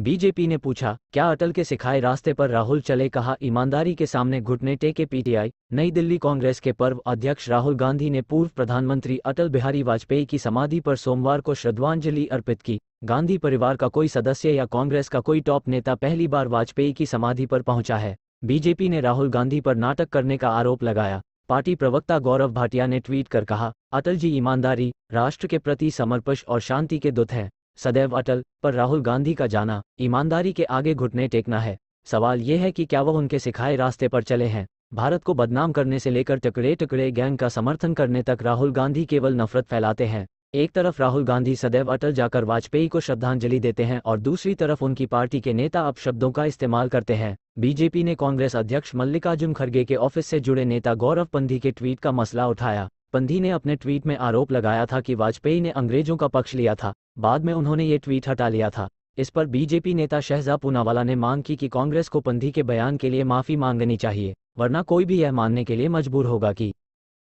BJP ने पूछा क्या अटल के सिखाए रास्ते पर राहुल चले कहा ईमानदारी के सामने घुटने टेके पीटीआई नई दिल्ली कांग्रेस के पर्व अध्यक्ष राहुल गांधी ने पूर्व प्रधानमंत्री अटल बिहारी वाजपेयी की समाधि पर सोमवार को श्रद्धांजलि अर्पित की गांधी परिवार का कोई सदस्य या कांग्रेस का कोई टॉप नेता पहली बार वाजपेयी की समाधि पर पहुंचा है बीजेपी ने राहुल गांधी पर नाटक करने का आरोप लगाया पार्टी प्रवक्ता गौरव भाटिया ने ट्वीट कर कहा अटल जी ईमानदारी राष्ट्र के प्रति समर्पण और शांति के दूत हैं सदैव अटल पर राहुल गांधी का जाना ईमानदारी के आगे घुटने टेकना है सवाल यह है कि क्या वह उनके सिखाए रास्ते पर चले हैं भारत को बदनाम करने से लेकर टुकड़े टुकड़े गैंग का समर्थन करने तक राहुल गांधी केवल नफरत फैलाते हैं एक तरफ राहुल गांधी सदैव अटल जाकर वाजपेयी को श्रद्धांजलि देते हैं और दूसरी तरफ उनकी पार्टी के नेता शब्दों का इस्तेमाल करते हैं बीजेपी ने कांग्रेस अध्यक्ष मल्लिकार्जुन खड़गे के ऑफिस से जुड़े नेता गौरव पंधी के ट्वीट का मसला उठाया पंधी ने अपने ट्वीट में आरोप लगाया था कि वाजपेयी ने अंग्रेजों का पक्ष लिया था बाद में उन्होंने ये ट्वीट हटा लिया था इस पर बीजेपी नेता शहजा पूनावाला ने मांग की कि कांग्रेस को पंधी के बयान के लिए माफी मांगनी चाहिए वरना कोई भी यह मानने के लिए मजबूर होगा कि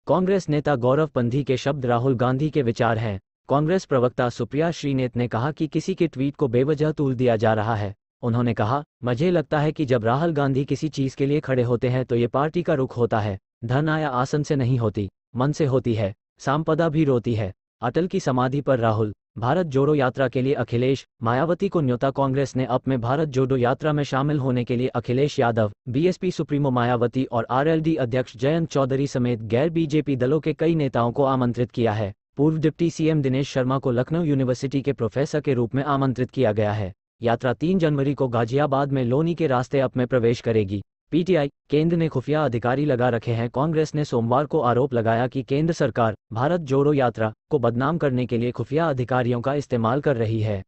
कांग्रेस नेता गौरव पंधी के शब्द राहुल गांधी के विचार हैं कांग्रेस प्रवक्ता सुप्रिया श्रीनेत ने कहा कि किसी के ट्वीट को बेवजह तूल दिया जा रहा है उन्होंने कहा मुझे लगता है कि जब राहुल गांधी किसी चीज के लिए खड़े होते हैं तो ये पार्टी का रुख होता है धन आया आसन से नहीं होती मन से होती है सांपदा भी रोती है अटल की समाधि पर राहुल भारत जोड़ो यात्रा के लिए अखिलेश मायावती को न्योता कांग्रेस ने अप में भारत जोड़ो यात्रा में शामिल होने के लिए अखिलेश यादव बीएसपी सुप्रीमो मायावती और आरएलडी अध्यक्ष जयंत चौधरी समेत गैर बीजेपी दलों के कई नेताओं को आमंत्रित किया है पूर्व डिप्टी सीएम दिनेश शर्मा को लखनऊ यूनिवर्सिटी के प्रोफेसर के रूप में आमंत्रित किया गया है यात्रा तीन जनवरी को गाजियाबाद में लोनी के रास्ते अप में प्रवेश करेगी पीटीआई केंद्र ने खुफिया अधिकारी लगा रखे हैं कांग्रेस ने सोमवार को आरोप लगाया कि केंद्र सरकार भारत जोड़ो यात्रा को बदनाम करने के लिए खुफिया अधिकारियों का इस्तेमाल कर रही है